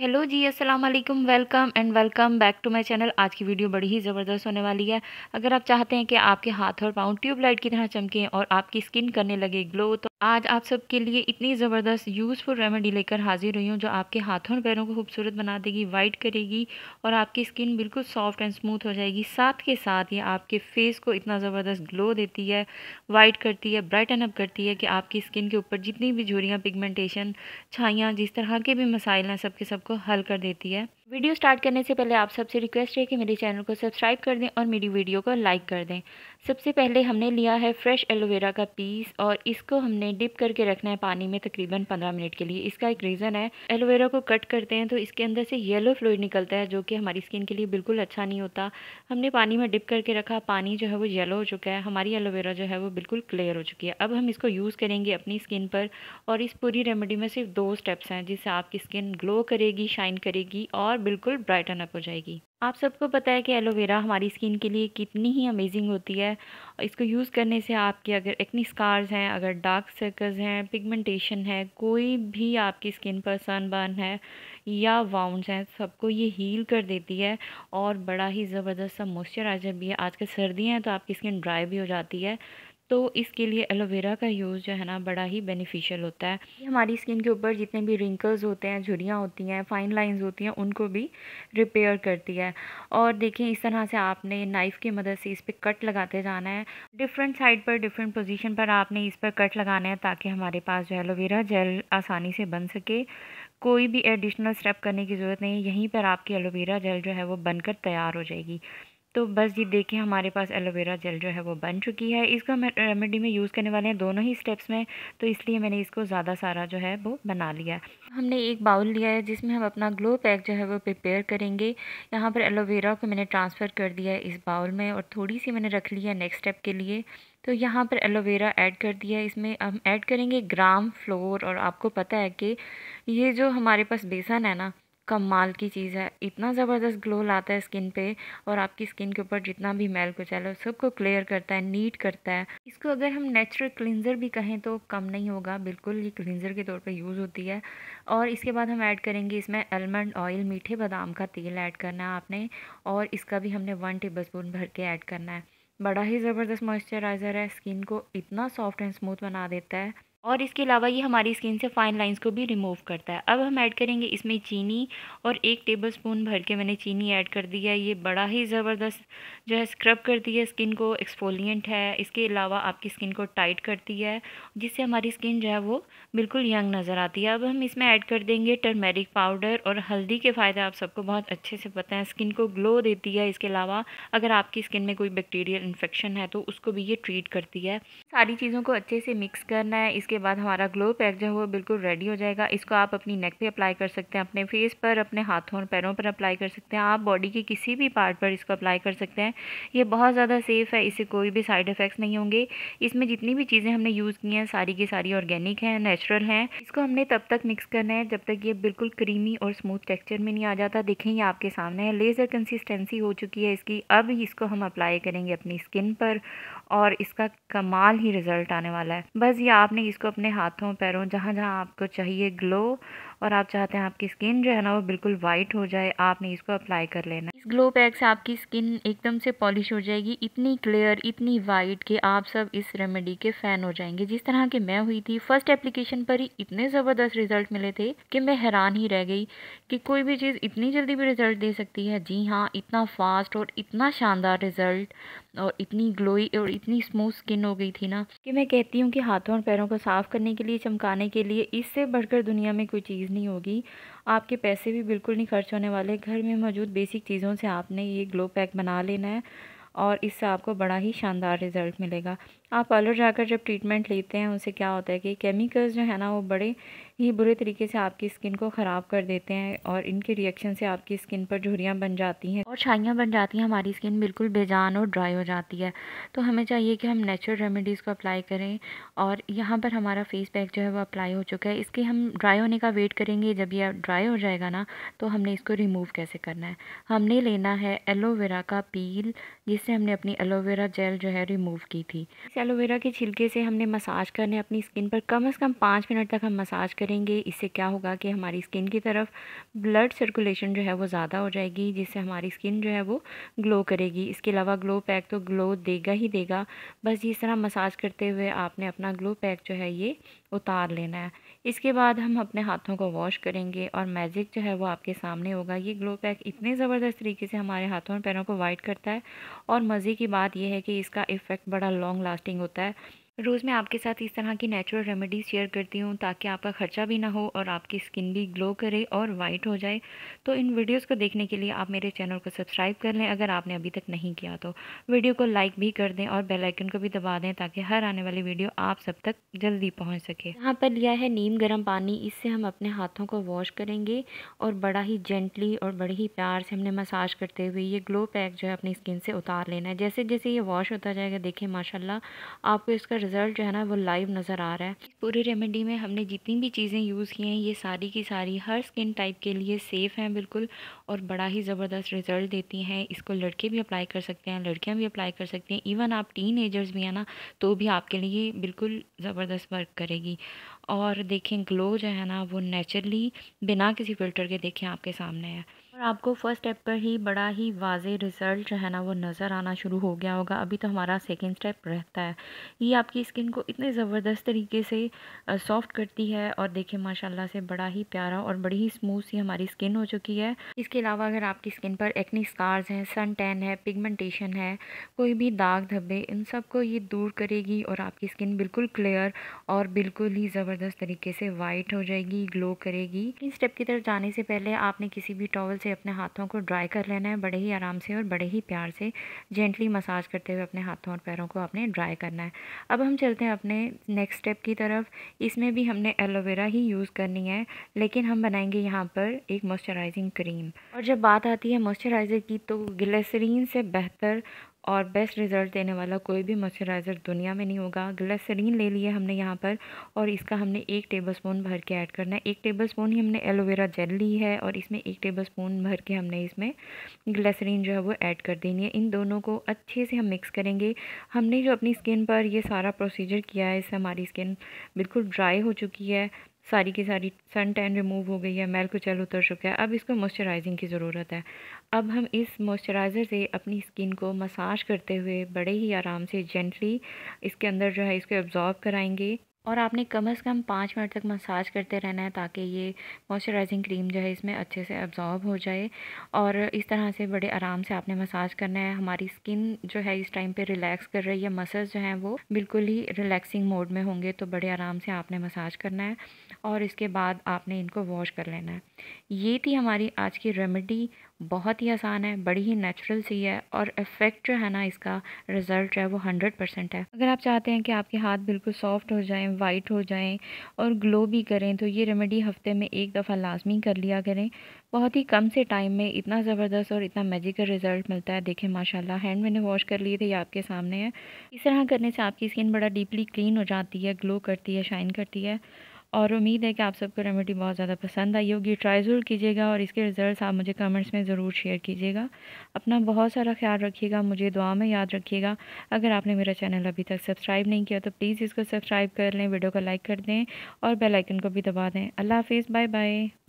hello ji अस्सलाम वालेकुम welcome and welcome back to my channel आज की वीडियो बड़ी ही ज़बरदस्त होने वाली है अगर आप चाहते हैं कि आपके हाथ और पाँव ट्यूबलाइट की तरह चमकें और आपकी स्किन करने लगे ग्लो तो आज आप सबके लिए इतनी ज़बरदस्त यूज़फुल रेमेडी लेकर हाजिर हुई हूँ जो आपके हाथों और पैरों को खूबसूरत बना देगी वाइट करेगी और आपकी स्किन बिल्कुल सॉफ्ट एंड स्मूथ हो जाएगी साथ के साथ ये आपके फेस को इतना ज़बरदस्त ग्लो देती है वाइट करती है ब्राइटन अप करती है कि आपकी स्किन के ऊपर जितनी भी झुरियाँ पिगमेंटेशन छाइयाँ जिस तरह के भी मसाइल हैं सबके सबको हल कर देती है वीडियो स्टार्ट करने से पहले आप सबसे रिक्वेस्ट है कि मेरे चैनल को सब्सक्राइब कर दें और मेरी वीडियो को लाइक कर दें सबसे पहले हमने लिया है फ्रेश एलोवेरा का पीस और इसको हमने डिप करके रखना है पानी में तकरीबन 15 मिनट के लिए इसका एक रीज़न है एलोवेरा को कट करते हैं तो इसके अंदर से येलो फ्लूड निकलता है जो कि हमारी स्किन के लिए बिल्कुल अच्छा नहीं होता हमने पानी में डिप करके रखा पानी जो है वो येलो हो चुका है हमारी एलोवेरा जो है वो बिल्कुल क्लियर हो चुकी है अब हम इसको यूज़ करेंगे अपनी स्किन पर और इस पूरी रेमेडी में सिर्फ दो स्टेप्स हैं जिससे आपकी स्किन ग्लो करेगी शाइन करेगी और और बिल्कुल ब्राइटन अप हो जाएगी आप सबको पता है कि एलोवेरा हमारी स्किन के लिए कितनी ही अमेजिंग होती है इसको यूज़ करने से आपकी अगर एक्नी स्कार्स हैं अगर डार्क सर्कल्स हैं पिगमेंटेशन है कोई भी आपकी स्किन पर सनबर्न है या वाउंड्स हैं सबको ये हील कर देती है और बड़ा ही ज़बरदस्त सा मॉइस्चराइजर भी है आजकल सर्दियाँ हैं तो आपकी स्किन ड्राई भी हो जाती है तो इसके लिए एलोवेरा का यूज़ जो है ना बड़ा ही बेनिफिशियल होता है ये हमारी स्किन के ऊपर जितने भी रिंकल्स होते हैं झुरियाँ होती हैं फाइन लाइंस होती हैं उनको भी रिपेयर करती है और देखें इस तरह से आपने नाइफ़ की मदद से इस पर कट लगाते जाना है डिफरेंट साइड पर डिफरेंट पोजिशन पर आपने इस पर कट लगाना है ताकि हमारे पास जो एलोवेरा जेल आसानी से बन सके कोई भी एडिशनल स्टेप करने की ज़रूरत नहीं यहीं पर आपकी एलोवेरा जेल जो है वो बनकर तैयार हो जाएगी तो बस ये देखिए हमारे पास एलोवेरा जेल जो है वो बन चुकी है इसको हम रेमेडी में यूज़ करने वाले हैं दोनों ही स्टेप्स में तो इसलिए मैंने इसको ज़्यादा सारा जो है वो बना लिया हमने एक बाउल लिया है जिसमें हम अपना ग्लो पैक जो है वो प्रिपेयर करेंगे यहाँ पर एलोवेरा को मैंने ट्रांसफ़र कर दिया है इस बाउल में और थोड़ी सी मैंने रख ली है नेक्स्ट स्टेप के लिए तो यहाँ पर एलोवेरा ऐड कर दिया है इसमें हम ऐड करेंगे ग्राम फ्लोर और आपको पता है कि ये जो हमारे पास बेसन है ना कमाल की चीज़ है इतना ज़बरदस्त ग्लो लाता है स्किन पे और आपकी स्किन के ऊपर जितना भी मैल को है सबको क्लियर करता है नीट करता है इसको अगर हम नेचुरल क्लिनज़र भी कहें तो कम नहीं होगा बिल्कुल ये क्लिनज़र के तौर पे यूज़ होती है और इसके बाद हम ऐड करेंगे इसमें आलमंड ऑयल मीठे बादाम का तेल ऐड करना है आपने और इसका भी हमने वन टेबल स्पून भर के ऐड करना है बड़ा ही ज़बरदस्त मॉइस्चराइज़र है स्किन को इतना सॉफ्ट एंड स्मूथ बना देता है और इसके अलावा ये हमारी स्किन से फाइन लाइंस को भी रिमूव करता है अब हम ऐड करेंगे इसमें चीनी और एक टेबल स्पून भर के मैंने चीनी ऐड कर दिया ये बड़ा ही ज़बरदस्त जो है स्क्रब करती है स्किन को एक्सफोलियंट है इसके अलावा आपकी स्किन को टाइट करती है जिससे हमारी स्किन जो है वो बिल्कुल यंग नज़र आती है अब हम इसमें ऐड कर देंगे टर्मेरिक पाउडर और हल्दी के फ़ायदे आप सबको बहुत अच्छे से पता है स्किन को ग्लो देती है इसके अलावा अगर आपकी स्किन में कोई बैक्टीरियल इन्फेक्शन है तो उसको भी ये ट्रीट करती है सारी चीज़ों को अच्छे से मिक्स करना है इसके के बाद हमारा ग्लो पैक जो है वो बिल्कुल रेडी हो जाएगा इसको आप अपनी नेक पे अप्लाई कर सकते हैं अपने फेस पर अपने हाथों और पैरों पर अप्लाई कर सकते हैं आप बॉडी के किसी भी पार्ट पर इसको अप्लाई कर सकते हैं ये बहुत ज़्यादा सेफ़ है इससे कोई भी साइड इफ़ेक्ट्स नहीं होंगे इसमें जितनी भी चीज़ें हमने यूज़ की हैं सारी की सारी ऑर्गेनिक हैं नेचुरल हैं इसको हमने तब तक मिक्स करना है जब तक ये बिल्कुल क्रीमी और स्मूथ टेक्स्चर में नहीं आ जाता देखें ये आपके सामने है लेज़र कंसिस्टेंसी हो चुकी है इसकी अब इसको हम अप्लाई करेंगे अपनी स्किन पर और इसका कमाल ही रिज़ल्ट आने वाला है बस ये आपने इस को अपने हाथों पैरों जहाँ जहाँ आपको चाहिए ग्लो और आप चाहते हैं आपकी स्किन जो है ना वो बिल्कुल वाइट हो जाए आपने इसको अप्लाई कर लेना इस ग्लो पैक से आपकी स्किन एकदम से पॉलिश हो जाएगी इतनी क्लियर इतनी वाइट कि आप सब इस रेमेडी के फ़ैन हो जाएंगे जिस तरह के मैं हुई थी फर्स्ट एप्लीकेशन पर ही इतने ज़बरदस्त रिजल्ट मिले थे कि मैं हैरान ही रह गई कि कोई भी चीज़ इतनी जल्दी भी रिज़ल्ट दे सकती है जी हाँ इतना फास्ट और इतना शानदार रिज़ल्ट और इतनी ग्लोई और इतनी स्मूथ स्किन हो गई थी ना कि मैं कहती हूँ कि हाथों और पैरों को साफ़ करने के लिए चमकाने के लिए इससे बढ़कर दुनिया में कोई चीज़ भीड़ नहीं होगी आपके पैसे भी बिल्कुल नहीं खर्च होने वाले घर में मौजूद बेसिक चीज़ों से आपने ये ग्लो पैक बना लेना है और इससे आपको बड़ा ही शानदार रिज़ल्ट मिलेगा आप पार्लर जाकर जब ट्रीटमेंट लेते हैं उनसे क्या होता है कि केमिकल्स जो है ना वो बड़े ही बुरे तरीके से आपकी स्किन को ख़राब कर देते हैं और इनके रिएक्शन से आपकी स्किन पर झुरियाँ बन जाती हैं और छाइयाँ बन जाती हैं हमारी स्किन बिल्कुल बेजान और ड्राई हो जाती है तो हमें चाहिए कि हम नेचुरल रेमेडीज़ को अप्लाई करें और यहाँ पर हमारा फेस पैक जो है वो अप्लाई हो चुका है इसके हम ड्राई होने का वेट करेंगे जब यह ड्राई हो जाएगा ना तो हमने इसको रिमूव कैसे करना है हमने लेना है एलोवेरा का पील जिससे हमने अपनी एलोवेरा जेल जो है रिमूव की थी इस एलोवेरा के छिलके से हमने मसाज करने अपनी स्किन पर कम से कम पाँच मिनट तक हम मसाज करेंगे इससे क्या होगा कि हमारी स्किन की तरफ ब्लड सर्कुलेशन जो है वो ज़्यादा हो जाएगी जिससे हमारी स्किन जो है वो ग्लो करेगी इसके अलावा ग्लो पैक तो ग्लो देगा ही देगा बस इस तरह मसाज करते हुए आपने अपना ग्लो पैक जो है ये उतार लेना है इसके बाद हम अपने हाथों को वॉश करेंगे और मैजिक जो है वो आपके सामने होगा ये ग्लो पैक इतने ज़बरदस्त तरीके से हमारे हाथों और पैरों को वाइट करता है और मज़े की बात यह है कि इसका इफ़ेक्ट बड़ा लॉन्ग लास्टिंग होता है रोज़ मैं आपके साथ इस तरह की नेचुरल रेमेडीज़ शेयर करती हूँ ताकि आपका ख़र्चा भी ना हो और आपकी स्किन भी ग्लो करे और वाइट हो जाए तो इन वीडियोस को देखने के लिए आप मेरे चैनल को सब्सक्राइब कर लें अगर आपने अभी तक नहीं किया तो वीडियो को लाइक भी कर दें और बेल आइकन को भी दबा दें ताकि हर आने वाली वीडियो आप सब तक जल्दी पहुँच सके यहाँ पर लिया है नीम गर्म पानी इससे हम अपने हाथों को वॉश करेंगे और बड़ा ही जेंटली और बड़े ही प्यार से हमने मसाज करते हुए ये ग्लो पैक जो है अपनी स्किन से उतार लेना है जैसे जैसे ये वॉश होता जाएगा देखें माशाला आपको इसका रिज़ल्ट जो है ना वो लाइव नज़र आ रहा है पूरी रेमेडी में हमने जितनी भी चीज़ें यूज़ की हैं ये सारी की सारी हर स्किन टाइप के लिए सेफ़ हैं बिल्कुल और बड़ा ही ज़बरदस्त रिज़ल्ट देती हैं इसको लड़के भी अप्लाई कर सकते हैं लड़कियाँ भी अप्लाई कर सकती हैं इवन आप टीन एजर्स भी हैं ना तो भी आपके लिए बिल्कुल ज़बरदस्त वर्क करेगी और देखें ग्लो जो है ना वो नेचुरली बिना किसी फ़िल्टर के देखें आपके सामने है और आपको फ़र्स्ट स्टेप पर ही बड़ा ही वाज रिज़ल्ट जो है ना वो नज़र आना शुरू हो गया होगा अभी तो हमारा सेकेंड स्टेप रहता है ये आपकी स्किन को इतने ज़बरदस्त तरीके से सॉफ्ट करती है और देखिए माशाल्लाह से बड़ा ही प्यारा और बड़ी ही स्मूथ सी हमारी स्किन हो चुकी है इसके अलावा अगर आपकी स्किन पर एक्नी स्कार्स हैं सन टैन है पिगमेंटेशन है कोई भी दाग धब्बे इन सब को ये दूर करेगी और आपकी स्किन बिल्कुल क्लियर और बिल्कुल ही ज़बरदस्त तरीके से वाइट हो जाएगी ग्लो करेगी इन स्टेप की तरफ जाने से पहले आपने किसी भी टॉवल से अपने हाथों को ड्राई कर लेना है बड़े ही आराम से और बड़े ही प्यार से जेंटली मसाज करते हुए अपने हाथों और पैरों को आपने ड्राई करना है अब हम चलते हैं अपने नेक्स्ट स्टेप की तरफ इसमें भी हमने एलोवेरा ही यूज़ करनी है लेकिन हम बनाएंगे यहाँ पर एक मॉइस्चराइजिंग क्रीम और जब बात आती है मॉइस्चराइज़र की तो ग्लेसरीन से बेहतर और बेस्ट रिज़ल्ट देने वाला कोई भी मॉइस्चराइज़र दुनिया में नहीं होगा ग्लिसरीन ले लिया हमने यहाँ पर और इसका हमने एक टेबल स्पून भर के ऐड करना है एक टेबल स्पून ही हमने एलोवेरा जेल ली है और इसमें एक टेबल स्पून भर के हमने इसमें ग्लिसरीन जो है वो ऐड कर देनी है इन दोनों को अच्छे से हम मिक्स करेंगे हमने जो अपनी स्किन पर ये सारा प्रोसीजर किया है इससे हमारी स्किन बिल्कुल ड्राई हो चुकी है सारी की सारी सन टैन रिमूव हो गई है मेल कुचल उतर चुका है अब इसको मॉइस्चराइजिंग की ज़रूरत है अब हम इस मॉइस्चराइज़र से अपनी स्किन को मसाज करते हुए बड़े ही आराम से जेंटली इसके अंदर जो है इसको एब्ज़ॉर्ब कराएंगे और आपने कम से कम पाँच मिनट तक मसाज करते रहना है ताकि ये मॉइस्चराइजिंग क्रीम जो है इसमें अच्छे से अब्ज़ॉर्ब हो जाए और इस तरह से बड़े आराम से आपने मसाज करना है हमारी स्किन जो है इस टाइम पे रिलैक्स कर रही है मसल्स जो हैं वो बिल्कुल ही रिलैक्सिंग मोड में होंगे तो बड़े आराम से आपने मसाज करना है और इसके बाद आपने इनको वॉश कर लेना है ये थी हमारी आज की रेमेडी बहुत ही आसान है बड़ी ही नेचुरल सी है और इफ़ेक्ट जो है ना इसका रिज़ल्ट जो है वो हंड्रेड परसेंट है अगर आप चाहते हैं कि आपके हाथ बिल्कुल सॉफ्ट हो जाएं, वाइट हो जाएं और ग्लो भी करें तो ये रेमेडी हफ्ते में एक दफ़ा लाजमी कर लिया करें बहुत ही कम से टाइम में इतना ज़बरदस्त और इतना मैजिकल रिज़ल्ट मिलता है देखें माशाल्लाह हैंड मैंने वॉश कर लिए थे ये आपके सामने है इस तरह करने से आपकी स्किन बड़ा डीपली क्लीन हो जाती है ग्लो करती है शाइन करती है और उम्मीद है कि आप सबको रेमेडी बहुत ज़्यादा पसंद आई होगी ट्राई ज़रूर कीजिएगा और इसके रिज़ल्ट आप मुझे कमेंट्स में ज़रूर शेयर कीजिएगा अपना बहुत सारा ख्याल रखिएगा मुझे दुआ में याद रखिएगा अगर आपने मेरा चैनल अभी तक सब्सक्राइब नहीं किया तो प्लीज़ इसको सब्सक्राइब कर लें वीडियो को लाइक कर दें और बेलाइकन को भी दबा दें अल्लाह हाफिज़ बाय बाय